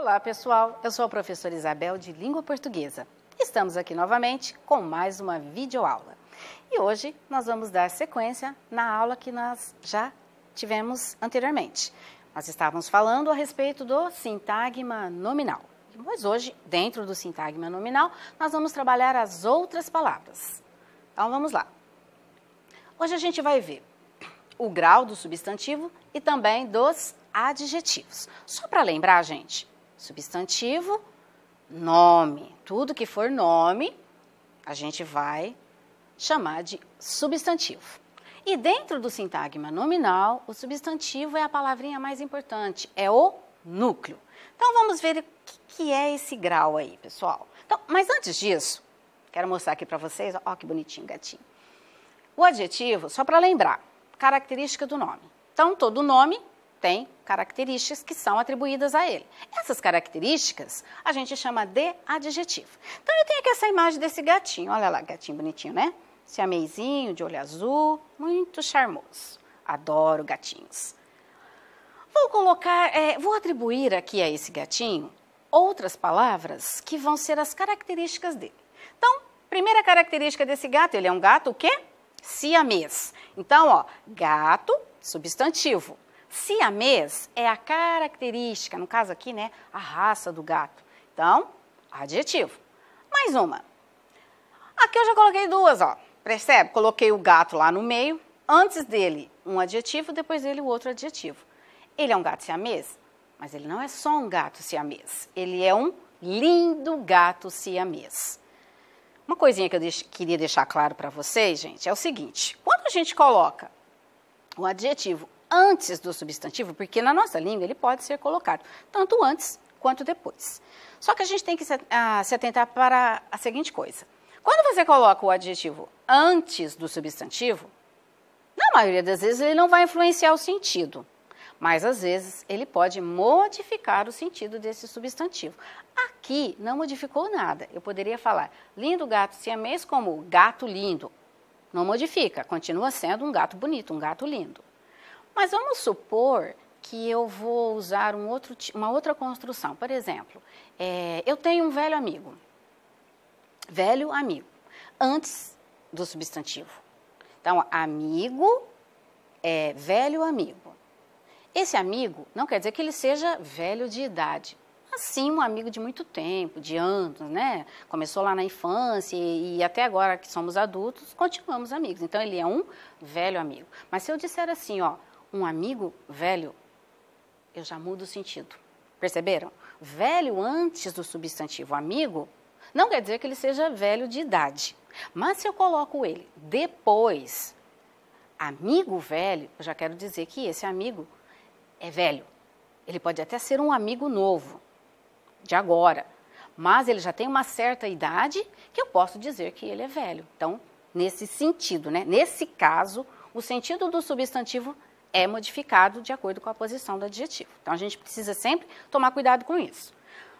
Olá, pessoal. Eu sou a professora Isabel de Língua Portuguesa. Estamos aqui novamente com mais uma videoaula. E hoje nós vamos dar sequência na aula que nós já tivemos anteriormente. Nós estávamos falando a respeito do sintagma nominal. Mas hoje, dentro do sintagma nominal, nós vamos trabalhar as outras palavras. Então vamos lá. Hoje a gente vai ver o grau do substantivo e também dos adjetivos. Só para lembrar, gente, substantivo, nome. Tudo que for nome, a gente vai chamar de substantivo. E dentro do sintagma nominal, o substantivo é a palavrinha mais importante, é o núcleo. Então vamos ver o que é esse grau aí, pessoal. Então, mas antes disso, quero mostrar aqui para vocês, ó que bonitinho gatinho. O adjetivo, só para lembrar, característica do nome. Então todo nome tem características que são atribuídas a ele. Essas características a gente chama de adjetivo. Então eu tenho aqui essa imagem desse gatinho, olha lá, gatinho bonitinho, né? Esse de olho azul, muito charmoso. Adoro gatinhos. Vou colocar, é, vou atribuir aqui a esse gatinho outras palavras que vão ser as características dele. Então, primeira característica desse gato, ele é um gato o quê? Siamês. Então, ó, gato, substantivo. Siamês é a característica, no caso aqui, né, a raça do gato. Então, adjetivo. Mais uma. Aqui eu já coloquei duas, ó. Percebe? Coloquei o gato lá no meio, antes dele um adjetivo, depois dele o outro adjetivo. Ele é um gato siamês, mas ele não é só um gato siamês. Ele é um lindo gato siamês. Uma coisinha que eu deix queria deixar claro para vocês, gente, é o seguinte: quando a gente coloca o adjetivo antes do substantivo, porque na nossa língua ele pode ser colocado tanto antes quanto depois. Só que a gente tem que ah, se atentar para a seguinte coisa. Quando você coloca o adjetivo antes do substantivo, na maioria das vezes ele não vai influenciar o sentido, mas às vezes ele pode modificar o sentido desse substantivo. Aqui não modificou nada. Eu poderia falar lindo gato siamês como gato lindo. Não modifica, continua sendo um gato bonito, um gato lindo. Mas vamos supor que eu vou usar um outro, uma outra construção. Por exemplo, é, eu tenho um velho amigo. Velho amigo. Antes do substantivo. Então, amigo é velho amigo. Esse amigo não quer dizer que ele seja velho de idade. Assim, um amigo de muito tempo, de anos, né? Começou lá na infância e, e até agora que somos adultos, continuamos amigos. Então, ele é um velho amigo. Mas se eu disser assim, ó, um amigo velho, eu já mudo o sentido. Perceberam? Velho antes do substantivo amigo não quer dizer que ele seja velho de idade. Mas se eu coloco ele depois, amigo velho, eu já quero dizer que esse amigo é velho. Ele pode até ser um amigo novo, de agora, mas ele já tem uma certa idade que eu posso dizer que ele é velho. Então, nesse sentido, né? nesse caso, o sentido do substantivo é modificado de acordo com a posição do adjetivo. Então a gente precisa sempre tomar cuidado com isso.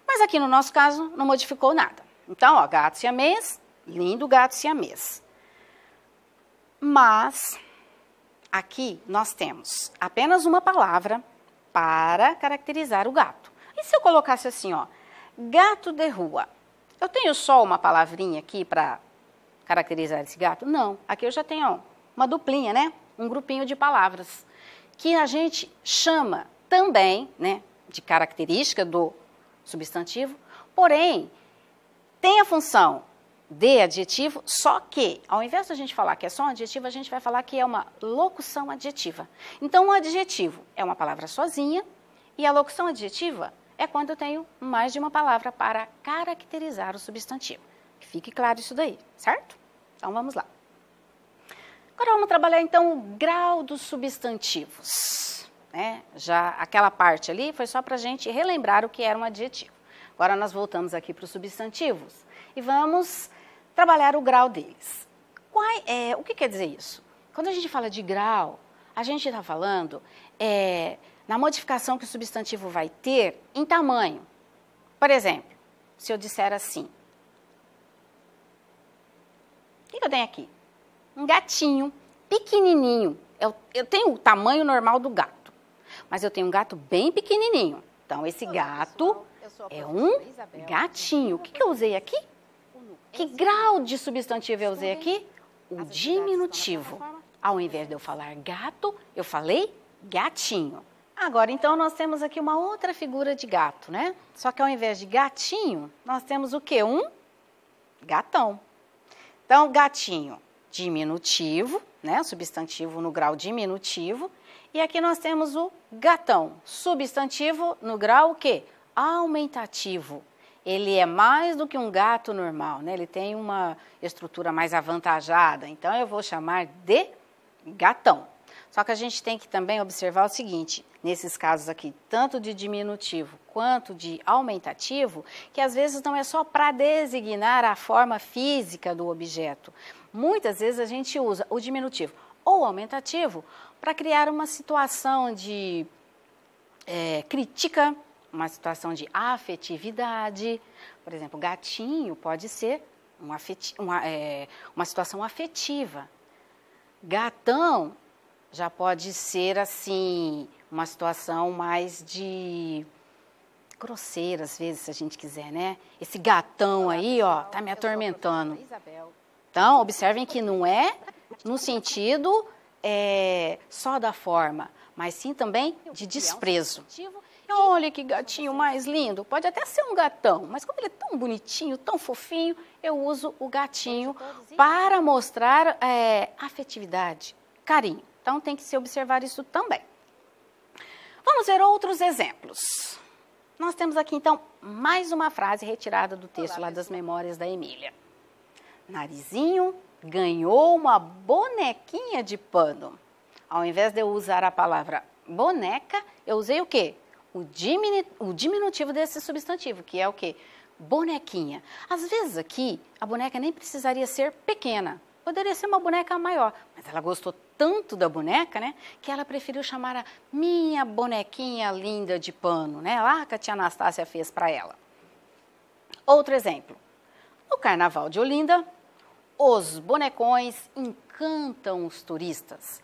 Mas aqui no nosso caso não modificou nada. Então, ó, gato siamês, lindo gato siamês. Mas aqui nós temos apenas uma palavra para caracterizar o gato. E se eu colocasse assim, ó, gato de rua? Eu tenho só uma palavrinha aqui para caracterizar esse gato? Não, aqui eu já tenho ó, uma duplinha, né? Um grupinho de palavras que a gente chama também né, de característica do substantivo, porém, tem a função de adjetivo, só que, ao invés de a gente falar que é só um adjetivo, a gente vai falar que é uma locução adjetiva. Então, um adjetivo é uma palavra sozinha e a locução adjetiva é quando eu tenho mais de uma palavra para caracterizar o substantivo. fique claro isso daí, certo? Então, vamos lá. Agora vamos trabalhar então o grau dos substantivos. Né? Já aquela parte ali foi só para a gente relembrar o que era um adjetivo. Agora nós voltamos aqui para os substantivos e vamos trabalhar o grau deles. Qual, é, o que quer dizer isso? Quando a gente fala de grau, a gente está falando é, na modificação que o substantivo vai ter em tamanho. Por exemplo, se eu disser assim, o que eu tenho aqui? um gatinho pequenininho. Eu, eu tenho o tamanho normal do gato, mas eu tenho um gato bem pequenininho. Então, esse gato é um gatinho. O que, que eu usei aqui? Que grau é de substantivo eu usei aqui? O diminutivo. Ao invés de eu falar gato, eu falei gatinho. Agora, então, nós temos aqui uma outra figura de gato, né? Só que ao invés de gatinho, nós temos o quê? Um gatão. Então, gatinho diminutivo, né? Substantivo no grau diminutivo. E aqui nós temos o gatão, substantivo no grau que? Aumentativo. Ele é mais do que um gato normal, né? Ele tem uma estrutura mais avantajada, então eu vou chamar de gatão. Só que a gente tem que também observar o seguinte, nesses casos aqui, tanto de diminutivo quanto de aumentativo, que às vezes não é só para designar a forma física do objeto, Muitas vezes a gente usa o diminutivo ou aumentativo para criar uma situação de é, crítica, uma situação de afetividade. Por exemplo, gatinho pode ser uma, uma, é, uma situação afetiva. Gatão já pode ser assim uma situação mais de grosseira às vezes, se a gente quiser, né? Esse gatão aí, ó, tá me atormentando. Isabel, então, observem que não é no sentido é, só da forma, mas sim também de desprezo. Olha que gatinho mais lindo. Pode até ser um gatão, mas como ele é tão bonitinho, tão fofinho, eu uso o gatinho para mostrar é, afetividade, carinho. Então tem que se observar isso também. Vamos ver outros exemplos. Nós temos aqui então mais uma frase retirada do texto Olá, lá das memórias da Emília. Narizinho ganhou uma bonequinha de pano. Ao invés de eu usar a palavra boneca, eu usei o quê? O, diminu o diminutivo desse substantivo, que é o quê? Bonequinha. Às vezes aqui, a boneca nem precisaria ser pequena. Poderia ser uma boneca maior, mas ela gostou tanto da boneca, né? Que ela preferiu chamar a minha bonequinha linda de pano, né? Lá que a tia Anastácia fez para ela. Outro exemplo. No Carnaval de Olinda, os bonecões encantam os turistas.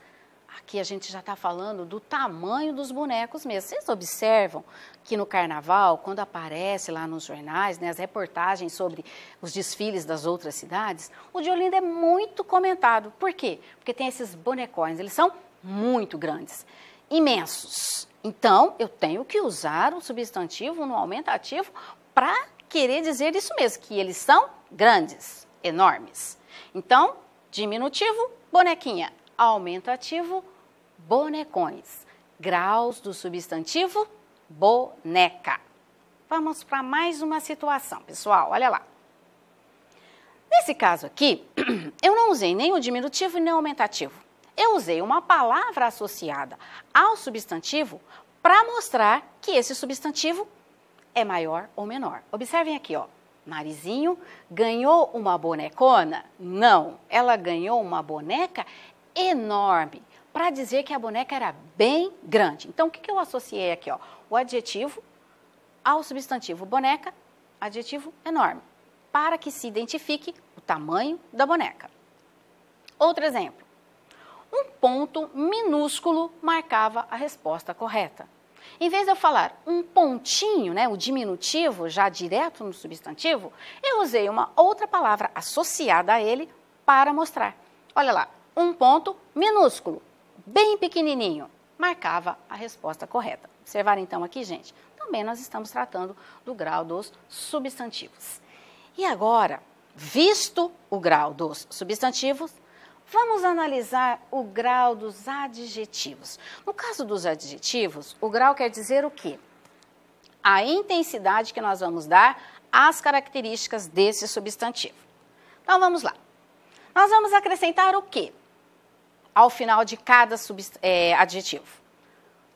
Aqui a gente já está falando do tamanho dos bonecos mesmo. Vocês observam que no carnaval, quando aparece lá nos jornais, né, as reportagens sobre os desfiles das outras cidades, o de Olinda é muito comentado. Por quê? Porque tem esses bonecões, eles são muito grandes, imensos. Então, eu tenho que usar um substantivo no um aumentativo para querer dizer isso mesmo, que eles são grandes, enormes. Então, diminutivo, bonequinha. Aumentativo, bonecões. Graus do substantivo, boneca. Vamos para mais uma situação, pessoal. Olha lá. Nesse caso aqui, eu não usei nem o diminutivo nem o aumentativo. Eu usei uma palavra associada ao substantivo para mostrar que esse substantivo é maior ou menor. Observem aqui, ó. Marizinho ganhou uma bonecona? Não, ela ganhou uma boneca enorme, para dizer que a boneca era bem grande. Então, o que, que eu associei aqui? Ó? O adjetivo ao substantivo boneca, adjetivo enorme, para que se identifique o tamanho da boneca. Outro exemplo. Um ponto minúsculo marcava a resposta correta. Em vez de eu falar um pontinho, né, o diminutivo já direto no substantivo, eu usei uma outra palavra associada a ele para mostrar. Olha lá, um ponto minúsculo, bem pequenininho, marcava a resposta correta. Observar então aqui, gente, também nós estamos tratando do grau dos substantivos. E agora, visto o grau dos substantivos, Vamos analisar o grau dos adjetivos. No caso dos adjetivos, o grau quer dizer o quê? A intensidade que nós vamos dar às características desse substantivo. Então vamos lá. Nós vamos acrescentar o quê ao final de cada é, adjetivo?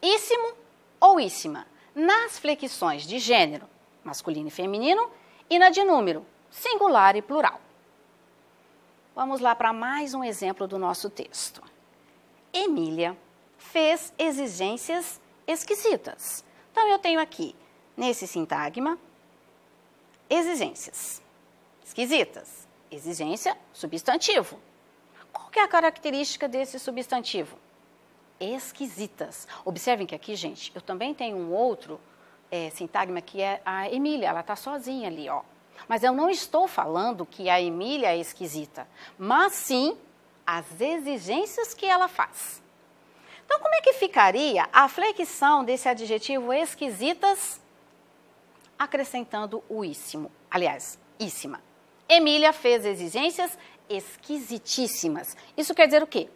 Íssimo ou íssima. Nas flexões de gênero, masculino e feminino, e na de número, singular e plural. Vamos lá para mais um exemplo do nosso texto. Emília fez exigências esquisitas. Então, eu tenho aqui, nesse sintagma, exigências esquisitas. Exigência, substantivo. Qual que é a característica desse substantivo? Esquisitas. Observem que aqui, gente, eu também tenho um outro é, sintagma que é a Emília. Ela está sozinha ali, ó. Mas eu não estou falando que a Emília é esquisita, mas sim as exigências que ela faz. Então, como é que ficaria a flexão desse adjetivo esquisitas acrescentando o íssimo? Aliás, íssima. Emília fez exigências esquisitíssimas. Isso quer dizer o quê?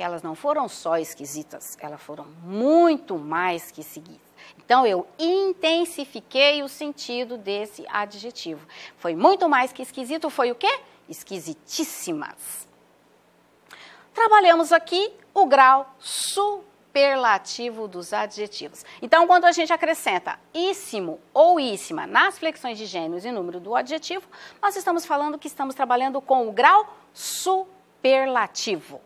que elas não foram só esquisitas, elas foram muito mais que esquisitas. Então eu intensifiquei o sentido desse adjetivo. Foi muito mais que esquisito, foi o quê? Esquisitíssimas. Trabalhamos aqui o grau superlativo dos adjetivos. Então, quando a gente acrescenta íssimo ou íssima nas flexões de gêneros e número do adjetivo, nós estamos falando que estamos trabalhando com o grau superlativo.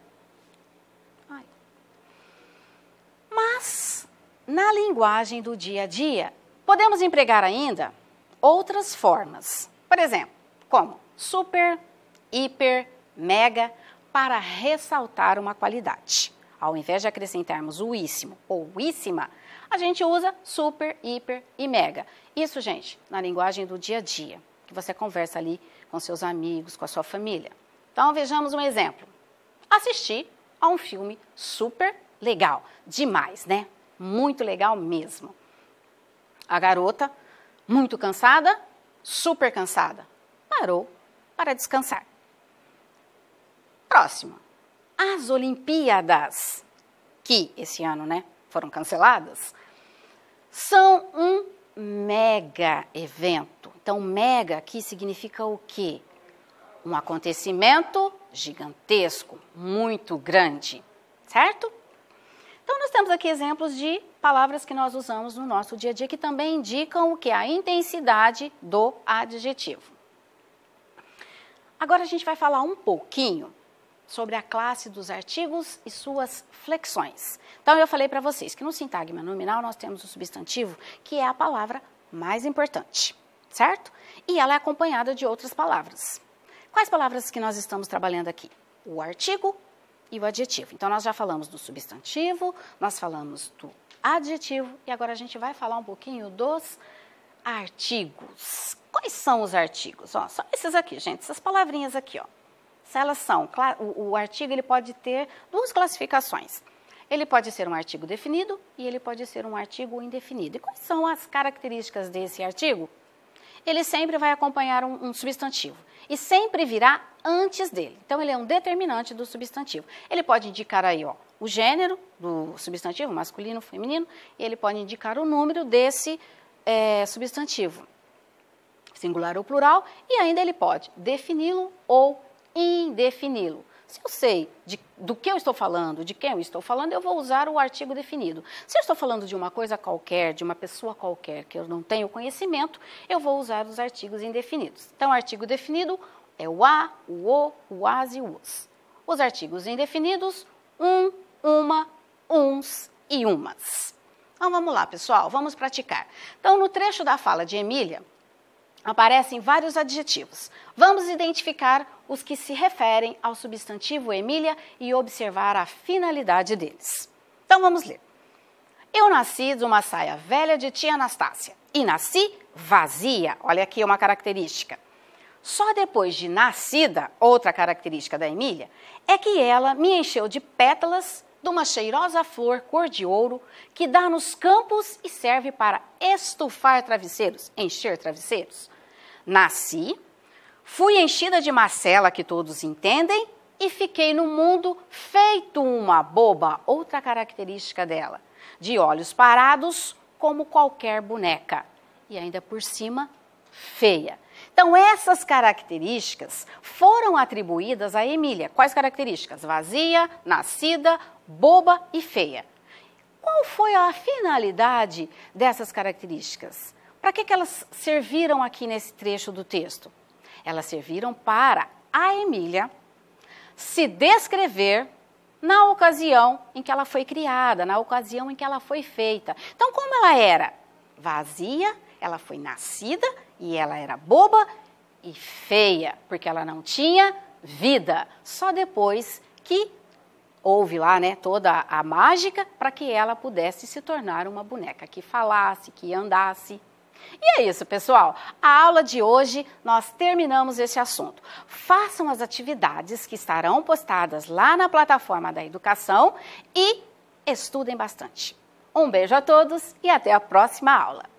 na linguagem do dia a dia. Podemos empregar ainda outras formas, por exemplo, como super, hiper, mega, para ressaltar uma qualidade. Ao invés de acrescentarmos o íssimo ou íssima, a gente usa super, hiper e mega. Isso, gente, na linguagem do dia a dia, que você conversa ali com seus amigos, com a sua família. Então, vejamos um exemplo. Assistir a um filme super legal, demais, né? Muito legal mesmo. A garota, muito cansada, super cansada, parou para descansar. Próximo. As Olimpíadas, que esse ano, né, foram canceladas, são um mega evento. Então, mega aqui significa o quê? Um acontecimento gigantesco, muito grande, certo? temos aqui exemplos de palavras que nós usamos no nosso dia a dia que também indicam o que é a intensidade do adjetivo. Agora a gente vai falar um pouquinho sobre a classe dos artigos e suas flexões. Então eu falei para vocês que no sintagma nominal nós temos o substantivo, que é a palavra mais importante, certo? E ela é acompanhada de outras palavras. Quais palavras que nós estamos trabalhando aqui? O artigo e o adjetivo. Então, nós já falamos do substantivo, nós falamos do adjetivo e agora a gente vai falar um pouquinho dos artigos. Quais são os artigos? Ó, só esses aqui, gente, essas palavrinhas aqui, ó. Se elas são, o, o artigo ele pode ter duas classificações. Ele pode ser um artigo definido e ele pode ser um artigo indefinido. E quais são as características desse artigo? Ele sempre vai acompanhar um, um substantivo e sempre virá antes dele. Então, ele é um determinante do substantivo. Ele pode indicar aí ó, o gênero do substantivo, masculino, feminino, e ele pode indicar o número desse é, substantivo, singular ou plural, e ainda ele pode defini-lo ou indefini-lo. Se eu sei de, do que eu estou falando, de quem eu estou falando, eu vou usar o artigo definido. Se eu estou falando de uma coisa qualquer, de uma pessoa qualquer que eu não tenho conhecimento, eu vou usar os artigos indefinidos. Então, artigo definido é o a, o o, o as e o os. Os artigos indefinidos, um, uma, uns e umas. Então vamos lá, pessoal, vamos praticar. Então, no trecho da fala de Emília, aparecem vários adjetivos. Vamos identificar os que se referem ao substantivo Emília e observar a finalidade deles. Então vamos ler. Eu nasci de uma saia velha de tia Anastácia e nasci vazia. Olha aqui uma característica. Só depois de nascida, outra característica da Emília, é que ela me encheu de pétalas de uma cheirosa flor cor de ouro que dá nos campos e serve para estufar travesseiros, encher travesseiros nasci, fui enchida de macela que todos entendem e fiquei no mundo feito uma boba, outra característica dela, de olhos parados como qualquer boneca e ainda por cima feia. Então essas características foram atribuídas a Emília. Quais características? Vazia, nascida, boba e feia. Qual foi a finalidade dessas características? Para que, que elas serviram aqui nesse trecho do texto? Elas serviram para a Emília se descrever na ocasião em que ela foi criada, na ocasião em que ela foi feita. Então, como ela era vazia, ela foi nascida e ela era boba e feia, porque ela não tinha vida. Só depois que houve lá, né, toda a mágica para que ela pudesse se tornar uma boneca que falasse, que andasse, e é isso, pessoal. A aula de hoje nós terminamos esse assunto. Façam as atividades que estarão postadas lá na plataforma da educação e estudem bastante. Um beijo a todos e até a próxima aula.